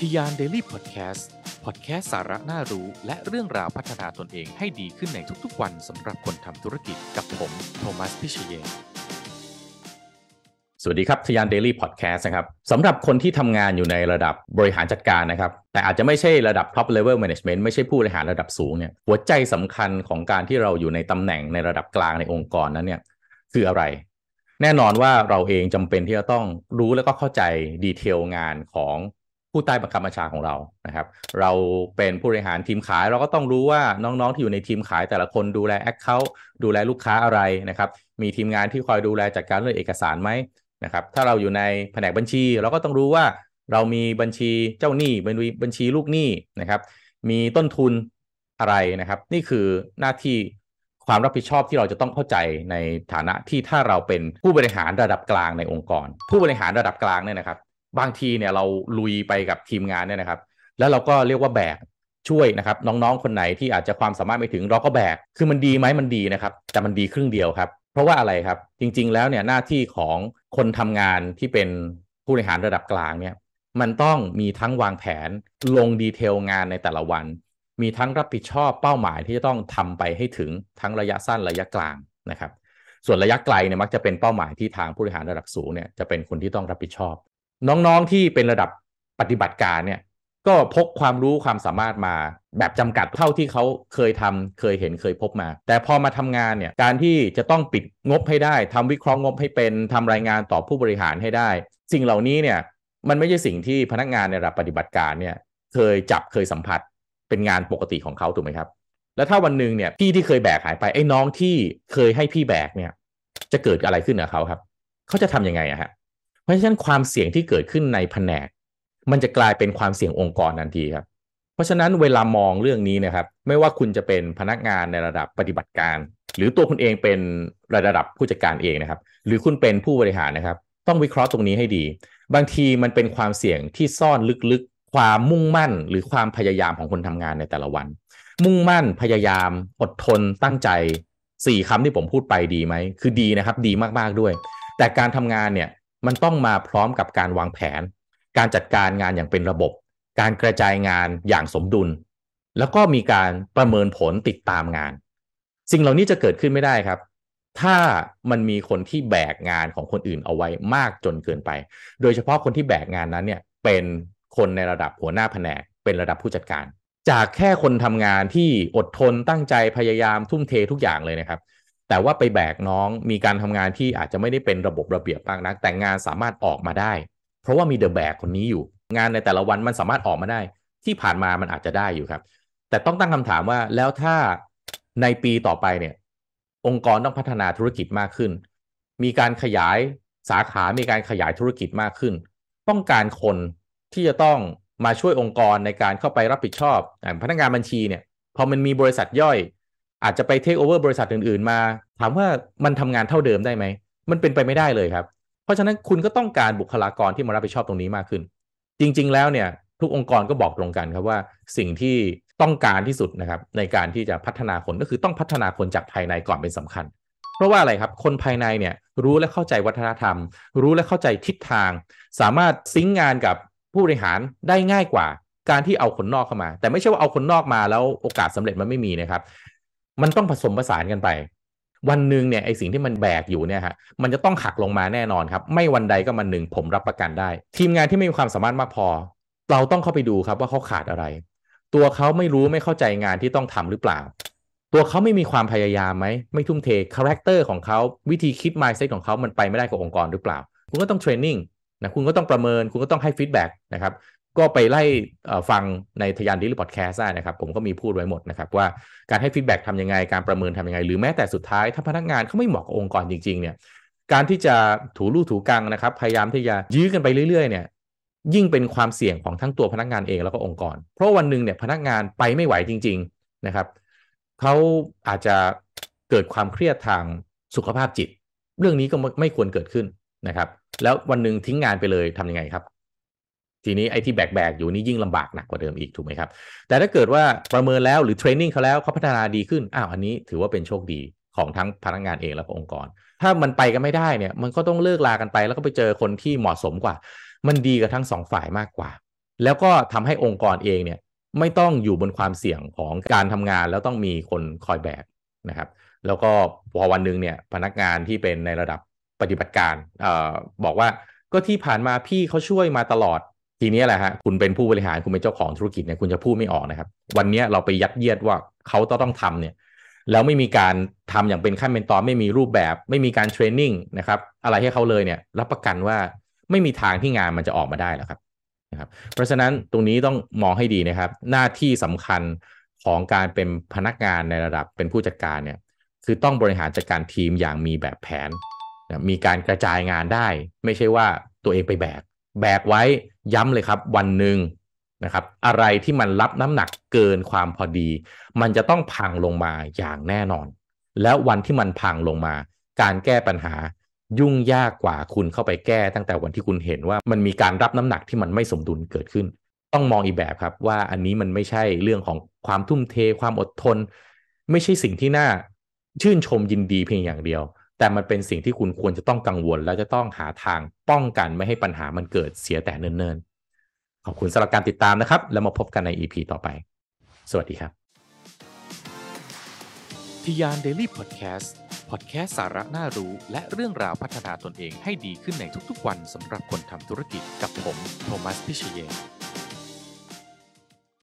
ทียาน Daily Podcast พอดแคสสาระน่ารู้และเรื่องราวพัฒนาตนเอง ให้ดีขึ้นในทุกๆวันสำหรับคนทำธุรกิจกับผมโทมัสพิเชยสวัสดีครับทยาน Daily Podcast นะครับสำหรับคนที่ทำงานอยู่ในระดับบริหารจัดการนะครับ แต่อาจจะไม่ใช่ระดับ Top Level Management ไม่ใช่ผู้บริหารระดับสูงเนี่ยหัวใจสำคัญของการที่เราอยู่ในตำแหน่งในระดับกลางในองค์กรนั้นเนี่ยคืออะไรแน่นอนว่าเราเองจำเป็นที่จะต้องรู้แล้วก็เข้าใจดีเทลงานของผู้ใต้บังคับบัญชาของเรา นะครับ เราเป็นผู้บริหารทีมขาย เราก็ต้องรู้ว่าน้องๆ ที่อยู่ในทีมขายแต่ละคนดูแลแอคเคาท์ดูแลลูกค้าอะไรนะครับ มีทีมงานที่คอยดูแลจัดการเรื่องเอกสารไหมนะครับ ถ้าเราอยู่ในแผนกบัญชี เราก็ต้องรู้ว่าเรามีบัญชีเจ้าหนี้บัญชีบัญชีลูกหนี้นะครับ มีต้นทุนอะไรนะครับ นี่คือหน้าที่ความรับผิดชอบที่เราจะต้องเข้าใจในฐานะที่ถ้าเราเป็นผู้บริหารระดับกลางในองค์กร ผู้บริหารระดับกลางเนี่ยนะครับบางทีเนี่ยเราลุยไปกับทีมงานเนี่ยนะครับ แล้วเราก็เรียกว่าแบกช่วยนะครับน้องๆคนไหนที่อาจจะความสามารถไม่ถึงเราก็แบก คือมันดีไหมมันดีนะครับแต่มันดีครึ่งเดียวครับ เพราะว่าอะไรครับจริงๆแล้วเนี่ย หน้าที่ของคนทำงานที่เป็นผู้บริหารระดับกลางเนี่ยมันต้องมีทั้งวางแผนลงดีเทลงานในแต่ละวัน มีทั้งรับผิดชอบ เป้าหมายที่จะต้องทำไปให้ถึงทั้งระยะสั้นระยะกลางนะครับส่วนระยะไกลเนี่ยมักจะเป็นเป้าหมายที่ทางผู้บริหารระดับสูงเนี่ยจะเป็นคนที่ต้องรับผิดชอบน้องๆที่เป็นระดับปฏิบัติการเนี่ยก็พกความรู้ความสามารถมาแบบจำกัดเท่าที่เขาเคยทำเคยเห็นเคยพบมา แต่พอมาทำงานเนี่ยการที่จะต้องปิดงบให้ได้ ทำวิเคราะห์งบให้เป็นทำรายงานต่อผู้บริหารให้ได้ สิ่งเหล่านี้เนี่ยมันไม่ใช่สิ่งที่พนักงานในระดับปฏิบัติการเนี่ยเคยจับเคยสัมผัสเป็นงานปกติของเขาถูกไหมครับ แล้วถ้าวันหนึ่งเนี่ยพี่ที่เคยแบกหายไปไอ้น้องที่เคยให้พี่แบกเนี่ยจะเกิดอะไรขึ้นกับเขาครับเขาจะทํำยังไงอะฮะเพราะฉะนั้นความเสี่ยงที่เกิดขึ้นในแผนก มันจะกลายเป็นความเสี่ยงองค์กรทันทีครับ เพราะฉะนั้นเวลามองเรื่องนี้นะครับ ไม่ว่าคุณจะเป็นพนักงานในระดับปฏิบัติการ หรือตัวคุณเองเป็นระดับผู้จัดการเองนะครับ หรือคุณเป็นผู้บริหารนะครับ ต้องวิเคราะห์ตรงนี้ให้ดี บางทีมันเป็นความเสี่ยงที่ซ่อนลึกๆ ความมุ่งมั่น หรือความพยายามของคนทำงานในแต่ละวัน มุ่งมั่น พยายาม อดทนตั้งใจสี่คำที่ผมพูดไปดีไหมคือดีนะครับ ดีมากๆด้วย แต่การทำงานเนี่ยมันต้องมาพร้อมกับการวางแผน การจัดการงานอย่างเป็นระบบ การกระจายงานอย่างสมดุล แล้วก็มีการประเมินผลติดตามงาน สิ่งเหล่านี้จะเกิดขึ้นไม่ได้ครับ ถ้ามันมีคนที่แบกงานของคนอื่นเอาไว้มากจนเกินไป โดยเฉพาะคนที่แบกงานนั้นเนี่ย เป็นคนในระดับหัวหน้าแผนกเป็นระดับผู้จัดการ จากแค่คนทำงานที่อดทนตั้งใจพยายามทุ่มเททุกอย่างเลยนะครับแต่ว่าไปแบกน้องมีการทำงานที่อาจจะไม่ได้เป็นระบบระเบียบมากนักแต่งานสามารถออกมาได้ เพราะว่ามีเดอะแบกคนนี้อยู่ งานในแต่ละวันมันสามารถออกมาได้ ที่ผ่านมามันอาจจะได้อยู่ครับ แต่ต้องตั้งคำถามว่าแล้วถ้าในปีต่อไปเนี่ยองค์กรต้องพัฒนาธุรกิจมากขึ้น มีการขยายสาขา มีการขยายธุรกิจมากขึ้น ต้องการคนที่จะต้องมาช่วยองค์กรในการเข้าไปรับผิดชอบพนักงานบัญชีเนี่ยพอมันมีบริษัทย่อยอาจจะไปเทคโอเวอร์บริษัทอื่นๆมา ถามว่ามันทำงานเท่าเดิมได้ไหม มันเป็นไปไม่ได้เลยครับ เพราะฉะนั้นคุณก็ต้องการบุคลากรที่มารับผิดชอบตรงนี้มากขึ้น จริงๆแล้วเนี่ย ทุกองค์กรก็บอกตรงกันครับว่าสิ่งที่ต้องการที่สุดนะครับ ในการที่จะพัฒนาคนก็คือต้องพัฒนาคนจากภายในก่อนเป็นสำคัญ เพราะว่าอะไรครับ คนภายในเนี่ยรู้และเข้าใจวัฒนธรรมรู้และเข้าใจทิศทาง สามารถซิงงานกับผู้บริหารได้ง่ายกว่า การที่เอาคนนอกเข้ามา แต่ไม่ใช่ว่าเอาคนนอกมาแล้วโอกาสสาเร็จมันไม่มีนะครับมันต้องผสมผสานกันไปวันหนึ่งเนี่ยไอสิ่งที่มันแบกอยู่เนี่ยฮะมันจะต้องหักลงมาแน่นอนครับไม่วันใดก็มันหนึ่งผมรับประกันได้ ทีมงานที่ไม่มีความสามารถมากพอเราต้องเข้าไปดูครับว่าเขาขาดอะไร ตัวเขาไม่รู้ไม่เข้าใจงานที่ต้องทำหรือเปล่า ตัวเขาไม่มีความพยายามไหมไม่ทุ่มเทคาแรคเตอร์ของเขาวิธีคิดมายเซ็ตของเขามันไปไม่ได้กับองค์กรหรือเปล่า คุณก็ต้องเทรนนิ่งนะคุณก็ต้องประเมินคุณก็ต้องให้ฟีดแบ็กนะครับก็ไปไล่ฟังในทยานดิลพอดแคสได้นะครับ ผมก็มีพูดไว้หมด นะครับว่าการให้ฟีดแบ็กทำยังไง การประเมินทำยังไง หรือแม้แต่สุดท้ายถ้าพนักงานเขาไม่เหมาะกับองค์กรจริงๆเนี่ยการที่จะถูลู่ถูกัง นะครับ พยายามที่จะยื้อกันไปเรื่อย ๆ เนี่ย ยิ่งเป็นความเสี่ยงของทั้งตัวพนักงานเองแล้วก็องค์กร เพราะวันหนึ่งเนี่ยพนักงานไปไม่ไหวจริง ๆนะครับเขาอาจจะเกิดความเครียดทางสุขภาพจิต เรื่องนี้ก็ไม่ควรเกิดขึ้นนะครับ แล้ววันหนึ่งทิ้งงานไปเลยทำยังไงครับทีนี้ไอ้ที่แบกๆอยู่นี่ยิ่งลำบากหนักกว่าเดิมอีก ถูกไหมครับ แต่ถ้าเกิดว่าประเมินแล้วหรือเทรนนิ่งเขาแล้ว เขาพัฒนาดีขึ้น อ้าว อันนี้ถือว่าเป็นโชคดีของทั้งพนักงานเองและองค์กร ถ้ามันไปกันไม่ได้เนี่ยมันก็ต้องเลิกลากันไปแล้วก็ไปเจอคนที่เหมาะสมกว่า มันดีกับทั้งสองฝ่ายมากกว่า แล้วก็ทำให้องค์กรเองเนี่ยไม่ต้องอยู่บนความเสี่ยงของการทำงาน แล้วต้องมีคนคอยแบกนะครับ แล้วก็พอวันหนึ่งเนี่ยพนักงานที่เป็นในระดับปฏิบัติการออบอกว่าก็ที่ผ่านมาพี่เขาช่วยมาตลอดทีนี้แหละฮะคุณเป็นผู้บริหาร คุณเป็นเจ้าของธุรกิจเนี่ยคุณจะพูดไม่ออกนะครับ วันนี้เราไปยัดเยียดว่าเขาต้องต้องทำเนี่ยแล้วไม่มีการทำอย่างเป็นขั้นเป็นตอนไม่มีรูปแบบ ไม่มีการเทรนนิ่งนะครับอะไรให้เขาเลยเนี่ย รับประกันว่าไม่มีทางที่งานมันจะออกมาได้หรอกครับนะครับ เพราะฉะนั้นตรงนี้ต้องมองให้ดีนะครับ หน้าที่สำคัญของการเป็นพนักงานในระดับเป็นผู้จัดการเนี่ย คือต้องบริหารจัดการทีมอย่างมีแบบแผน มีการกระจายงานได้ไม่ใช่ว่าตัวเองไปแบกแบกไว้ย้ำเลยครับวันหนึ่งนะครับ อะไรที่มันรับน้ำหนักเกินความพอดี มันจะต้องพังลงมาอย่างแน่นอน แล้ววันที่มันพังลงมาการแก้ปัญหายุ่งยากกว่าคุณเข้าไปแก้ตั้งแต่วันที่คุณเห็นว่ามันมีการรับน้ำหนักที่มันไม่สมดุลเกิดขึ้น ต้องมองอีกแบบครับว่าอันนี้มันไม่ใช่เรื่องของความทุ่มเทความอดทน ไม่ใช่สิ่งที่น่าชื่นชมยินดีเพียงอย่างเดียวแต่มันเป็นสิ่งที่คุณควรจะต้องกังวล และจะต้องหาทางป้องกันไม่ให้ปัญหามันเกิดเสียแต่เนิ่นๆ ขอบคุณสำหรับการติดตามนะครับ แล้วมาพบกันใน EP ต่อไป สวัสดีครับทียานเดลี่พอดแคสต์พอดแคสสาระน่ารู้ และเรื่องราวพัฒนาตนเอง ให้ดีขึ้นในทุกๆ วันสำหรับคนทำธุรกิจกับผม โทมัสพิเชย